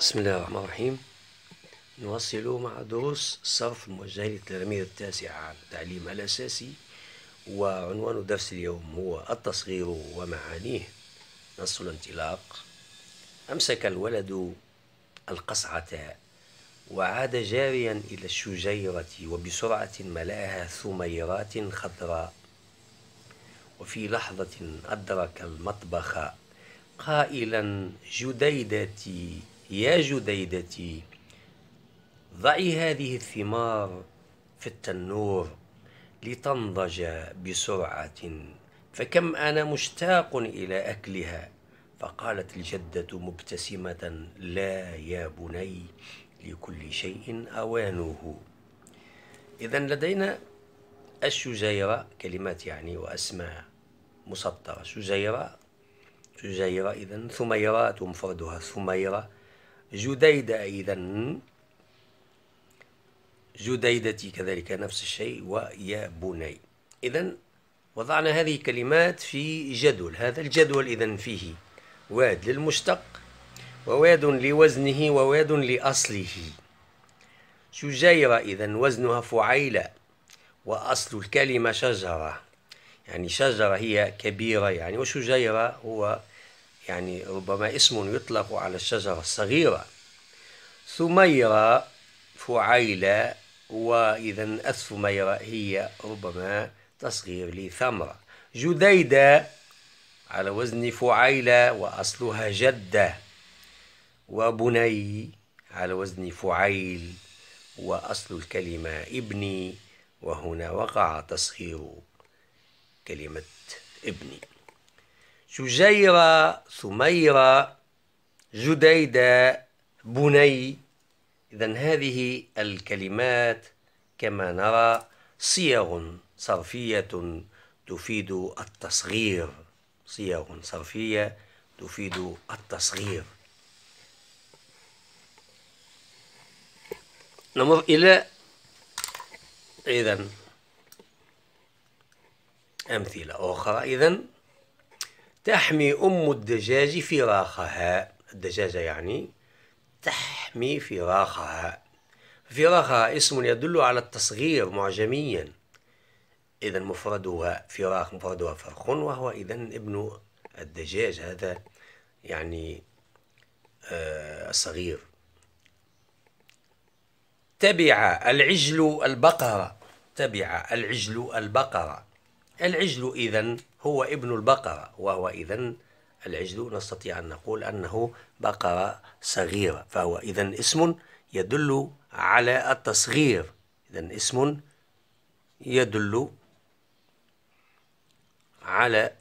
بسم الله الرحمن الرحيم نواصل مع دروس صرف الموجهة للتلاميذ التاسعة عن التعليم الأساسي وعنوان درس اليوم هو التصغير ومعانيه نص الانطلاق أمسك الولد القصعة وعاد جاريا إلى الشجيرة وبسرعة ملأها ثميرات خضراء وفي لحظة أدرك المطبخ قائلا جديدتي يا جديدتي ضعي هذه الثمار في التنور لتنضج بسرعة فكم أنا مشتاق إلى أكلها فقالت الجدة مبتسمة لا يا بني لكل شيء أوانه إذا لدينا الشجيرة كلمات يعني وأسماء مسطرة شجيرة شجيرة إذا ثميرات مفردها ثميرة جديدة إذا جديدتي كذلك نفس الشيء ويا بني إذا وضعنا هذه الكلمات في جدول هذا الجدول إذا فيه واد للمشتق وواد لوزنه وواد لأصله شجيرة إذا وزنها فعيلة وأصل الكلمة شجرة يعني شجرة هي كبيرة يعني وشجيرة هو يعني ربما اسم يطلق على الشجرة الصغيرة ثميرة فعيلة وإذا أثميرة هي ربما تصغير لثمرة جديدة على وزن فعيلة وأصلها جدة وبني على وزن فعيل وأصل الكلمة ابني وهنا وقع تصغير كلمة ابني شجيرة سميرة جديدة بني إذا هذه الكلمات كما نرى صيغ صرفية تفيد التصغير صيغ صرفية تفيد التصغير نمر إلى إذا أمثلة أخرى إذا تحمي أم الدجاج فراخها الدجاجة يعني تحمي فراخها فراخها اسم يدل على التصغير معجميا إذا مفردها فراخ مفردها فرخ وهو إذا ابن الدجاج هذا يعني آه، الصغير تبع العجل البقرة تبع العجل البقرة العجل إذا هو ابن البقرة وهو إذا العجل نستطيع أن نقول أنه بقرة صغيرة فهو إذا اسم يدل على التصغير إذا اسم يدل على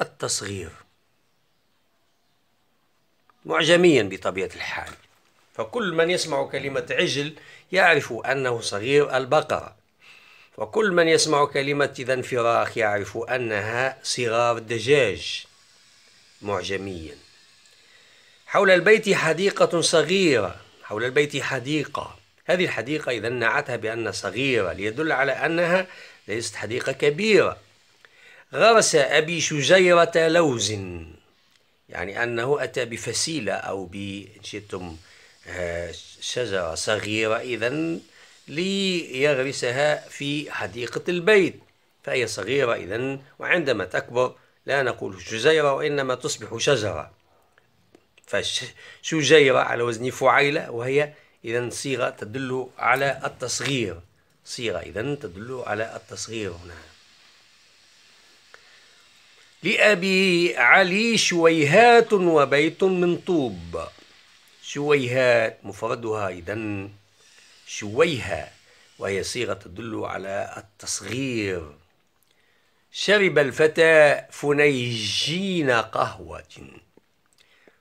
التصغير معجميا بطبيعة الحال فكل من يسمع كلمة عجل يعرف أنه صغير البقرة وكل من يسمع كلمة ذا انفراخ يعرف أنها صغار دجاج معجميا حول البيت حديقة صغيرة حول البيت حديقة هذه الحديقة إذا نعتها بأن صغيرة ليدل على أنها ليست حديقة كبيرة غرس أبي شجيرة لوز يعني أنه أتى بفسيلة أو بإن شئتم آه، شجرة صغيرة إذا ليغرسها في حديقة البيت فهي صغيرة إذا وعندما تكبر لا نقول شجيرة وإنما تصبح شجرة فشجيرة على وزن فعيلة وهي إذا صيغة تدل على التصغير صيغة إذا تدل على التصغير هنا لأبي علي شويهات وبيت من طوب شويهات مفردها إذا شويها وهي صيغة تدل على التصغير شرب الفتى فنيجين قهوة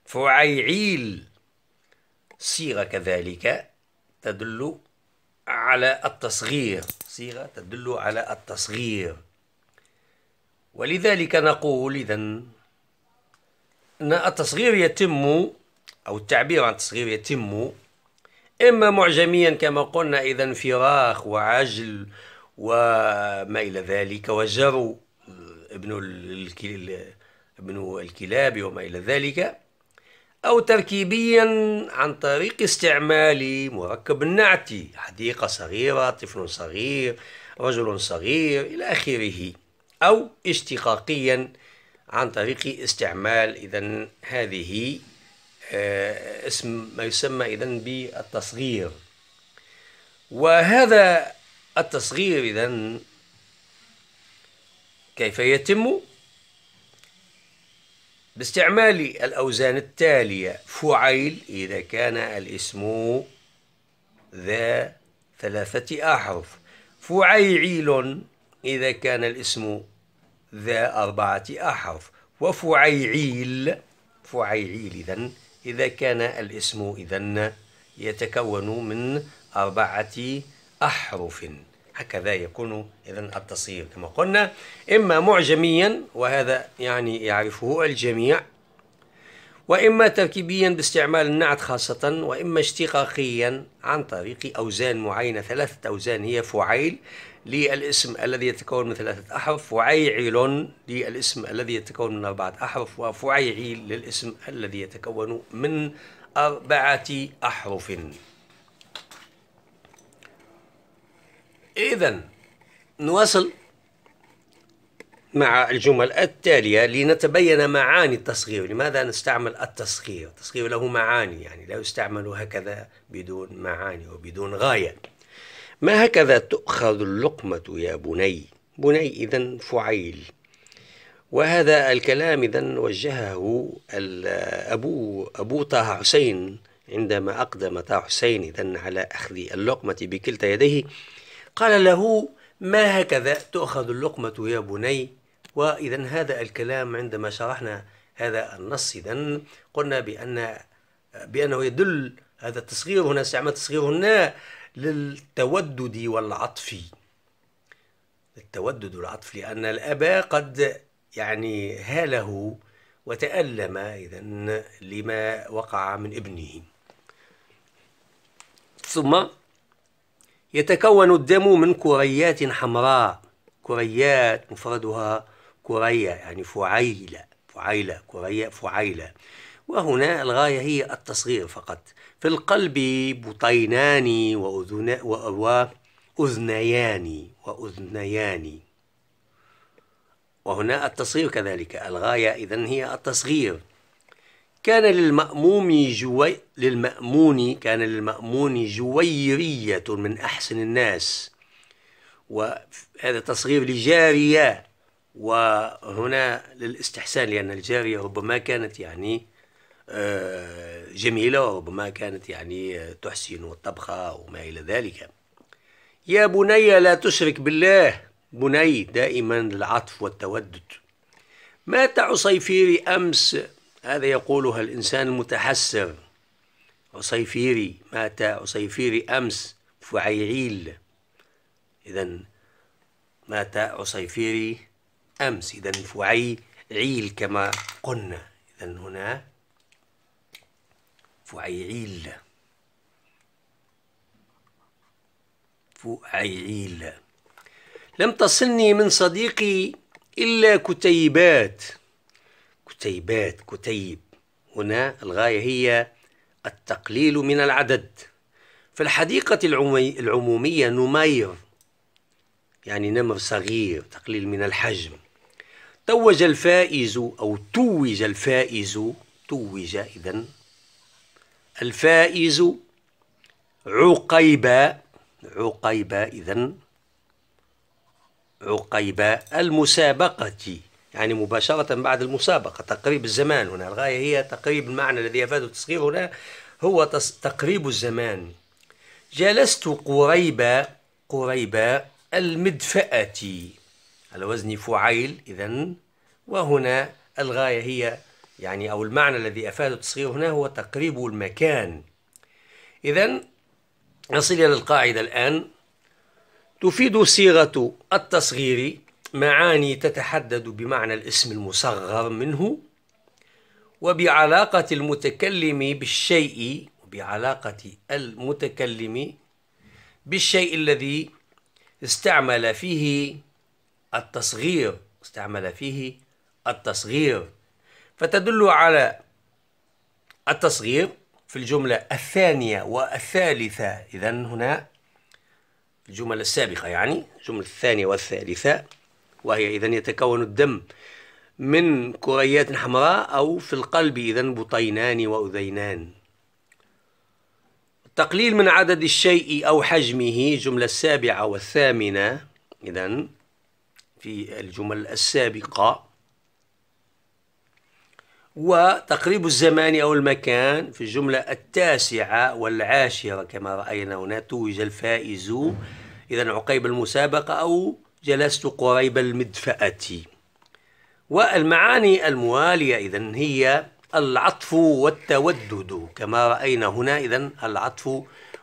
فعيعيل صيغة كذلك تدل على التصغير صيغة تدل على التصغير ولذلك نقول إذا أن التصغير يتم أو التعبير عن التصغير يتم إما معجميا كما قلنا إذا فراخ وعجل وما إلى ذلك وجرو ابن ابن الكلاب وما إلى ذلك أو تركيبيا عن طريق استعمال مركب النعت حديقة صغيرة طفل صغير رجل صغير إلى آخره أو اشتقاقيا عن طريق استعمال إذا هذه آه، اسم ما يسمى إذا بالتصغير وهذا التصغير إذا كيف يتم باستعمال الأوزان التالية فعيل إذا كان الاسم ذا ثلاثة أحرف فعيعيل إذا كان الاسم ذا أربعة أحرف وفعيعيل فعيعيل إذا إذا كان الاسم إذا يتكون من أربعة أحرف هكذا يكون إذا التصغير كما قلنا إما معجميا وهذا يعني يعرفه الجميع وإما تركيبيا باستعمال النعت خاصة وإما اشتقاقيا عن طريق أوزان معينة ثلاثة أوزان هي فعيل للاسم الذي يتكون من ثلاثة أحرف وعيعل للاسم الذي يتكون من أربعة أحرف وفعيعيل للاسم الذي يتكون من أربعة أحرف إذا نواصل مع الجمل التالية لنتبين معاني التصغير لماذا نستعمل التصغير التصغير له معاني يعني لا يستعمل هكذا بدون معاني وبدون غاية ما هكذا تؤخذ اللقمة يا بني بني إذا فعيل وهذا الكلام إذا وجهه أبو أبو طه حسين عندما أقدم طه حسين إذا على أخذ اللقمة بكلتا يديه قال له ما هكذا تؤخذ اللقمة يا بني وإذا هذا الكلام عندما شرحنا هذا النص إذا قلنا بأن بأنه يدل هذا التصغير هنا استعمال تصغير هنا للتودد والعطف التودد والعطف لأن الأب قد يعني هاله وتألم إذا لما وقع من ابنه ثم يتكون الدم من كريات حمراء كريات مفردها كرية يعني فعيلة فعيلة كرية فعيلة وهنا الغاية هي التصغير فقط في القلب بطينان وأذن وأذنيان وأذنيان وهنا التصغير كذلك الغاية إذا هي التصغير كان للمأموم جوي للمأمون كان للمأمون جويرية من أحسن الناس وهذا تصغير لجارية وهنا للاستحسان لأن الجارية ربما كانت يعني آه، جميلة وربما كانت يعني آه، تحسن الطبخة وما إلى ذلك يا بني لا تشرك بالله بني دائما العطف والتودد مات عصيفيري أمس هذا يقولها الإنسان المتحسر عصيفيري مات عصيفيري أمس فعيعيل إذا مات عصيفيري أمس إذا فعيعيل كما قلنا إذا هنا فوق عيعيل لم تصلني من صديقي إلا كتيبات كتيبات كتيب هنا الغاية هي التقليل من العدد في الحديقة العمومية نمير يعني نمر صغير تقليل من الحجم توج الفائز أو توج الفائز توج إذا الفائز عقيبة عقيبة إذا عقيبة المسابقة يعني مباشرة بعد المسابقة تقريب الزمان هنا الغاية هي تقريب المعنى الذي أفاد التصغير هنا هو تقريب الزمان جلست قريبا قريبا المدفأة على وزن فعيل إذا وهنا الغاية هي يعني أو المعنى الذي أفاده التصغير هنا هو تقريب المكان إذا نصل إلى القاعدة الآن تفيد صيغة التصغير معاني تتحدد بمعنى الاسم المصغر منه وبعلاقة المتكلم بالشيء بعلاقة المتكلم بالشيء الذي استعمل فيه التصغير استعمل فيه التصغير فتدل على التصغير في الجملة الثانية والثالثة إذا هنا الجمل السابقة يعني الجملة الثانية والثالثة وهي إذا يتكون الدم من كريات حمراء أو في القلب إذا بطينان وأذينان تقليل من عدد الشيء أو حجمه جملة السابعة والثامنة إذا في الجمل السابقة وتقريب الزمان أو المكان في الجملة التاسعة والعاشرة كما رأينا هنا توج الفائز إذا عقيب المسابقة أو جلست قريب المدفأة والمعاني الموالية إذا هي العطف والتودد كما رأينا هنا إذا العطف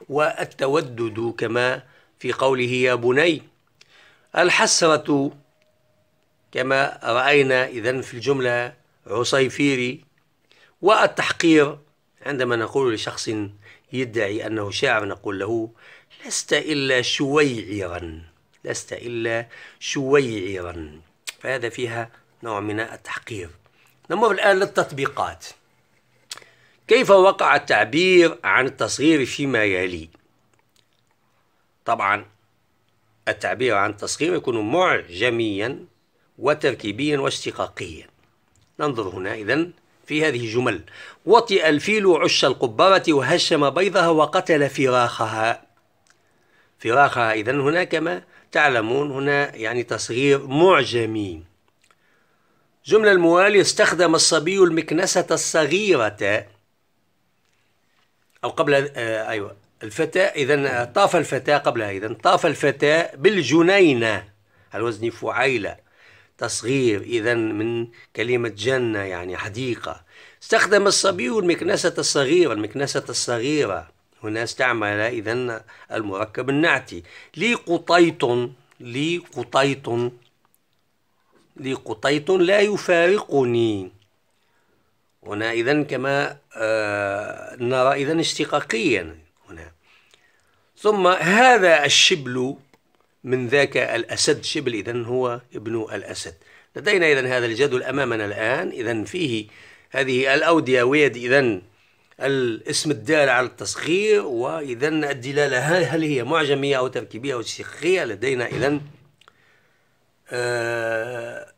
والتودد كما في قوله يا بني الحسرة كما رأينا إذا في الجملة عصيفيري والتحقير عندما نقول لشخص يدعي أنه شاعر نقول له لست إلا شويعرا لست إلا شويعرا فهذا فيها نوع من التحقير نمر الآن للتطبيقات كيف وقع التعبير عن التصغير فيما يلي طبعا التعبير عن التصغير يكون معجميا وتركيبيا واشتقاقيا ننظر هنا إذا في هذه الجمل وطئ الفيل عش القبارة وهشم بيضها وقتل فراخها فراخها إذا هنا كما تعلمون هنا يعني تصغير معجمي جملة الموالية استخدم الصبي المكنسة الصغيرة أو قبل آه أيوة الفتاة إذا طاف الفتاة قبلها إذا طاف الفتاة بالجنينة الوزن فعيلة تصغير إذا من كلمة جنة يعني حديقة استخدم الصبي المكنسة الصغيرة المكنسة الصغيرة هنا استعمل إذا المركب النعتي لي قطيط لي قطيط لي قطيط لا يفارقني هنا إذا كما آه نرى إذا اشتقاقيا هنا ثم هذا الشبل من ذاك الأسد شبل إذا هو ابن الأسد لدينا إذا هذا الجدول أمامنا الآن إذا فيه هذه الأودية ويد إذا الاسم الدال على التصغير وإذا الدلالة هل هي معجمية أو تركيبية أو شيخية لدينا إذا آه،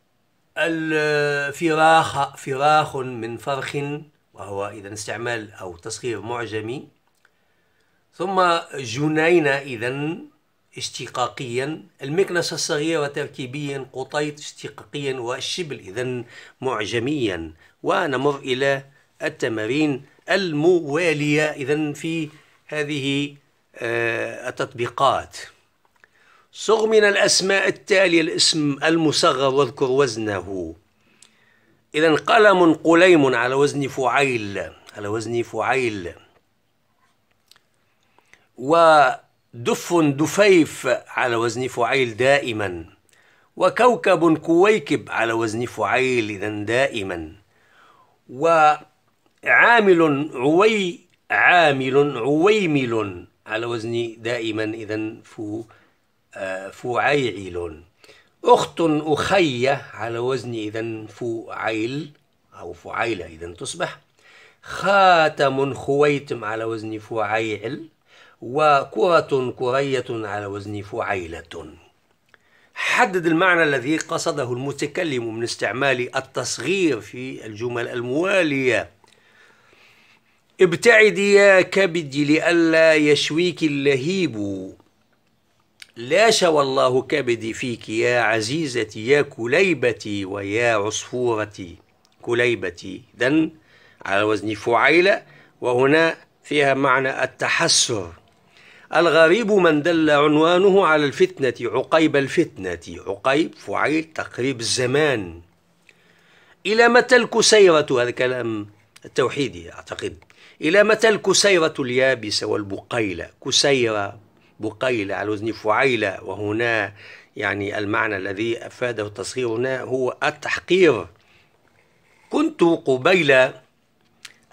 الفراخ فراخ من فرخ وهو إذا استعمال أو تصغير معجمي ثم جنينة إذا اشتقاقيا المكنسة الصغيرة تركيبيا قطيط اشتقاقيا والشبل إذا معجميا ونمر إلى التمارين الموالية إذا في هذه آه، التطبيقات صغ من الأسماء التالية الاسم المصغر واذكر وزنه إذا قلم قليم على وزن فعيل على وزن فعيل و دف دفيف على وزن فعيل دائما وكوكب كويكب على وزن فعيل إذا دائما وعامل عوي عامل عويمل على وزن دائما إذا فو آه، فعيعل أخت أخية على وزن إذا فعيل أو فعيلة إذا تصبح خاتم خويتم على وزن فعيل وكرة كرية على وزن فعيلة حدد المعنى الذي قصده المتكلم من استعمال التصغير في الجمل الموالية ابتعدي يا كبدي لئلا يشويك اللهيب لا شوى الله كبدي فيك يا عزيزتي يا كليبتي ويا عصفورتي كليبتي دن على وزن فعيلة وهنا فيها معنى التحسر الغريب من دل عنوانه على الفتنة عقيب الفتنة عقيب فعيل تقريب الزمان إلى متى الكسيرة هذا كلام التوحيدي أعتقد إلى متى الكسيرة اليابسة والبقيلة كسيرة بقيلة على وزن فعيلة وهنا يعني المعنى الذي أفاده التصغير هنا هو التحقير كنت قبيل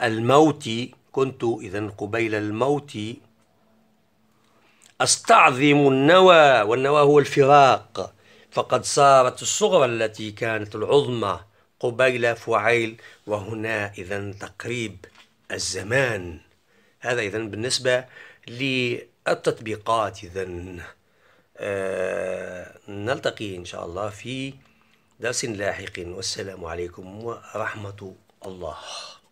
الموت كنت إذا قبيل الموت أستعظم النوى والنوى هو الفراق فقد صارت الصغرى التي كانت العظمى قبيل فعيل وهنا إذا تقريب الزمان هذا إذا بالنسبة للتطبيقات إذا آه نلتقي إن شاء الله في درس لاحق والسلام عليكم ورحمة الله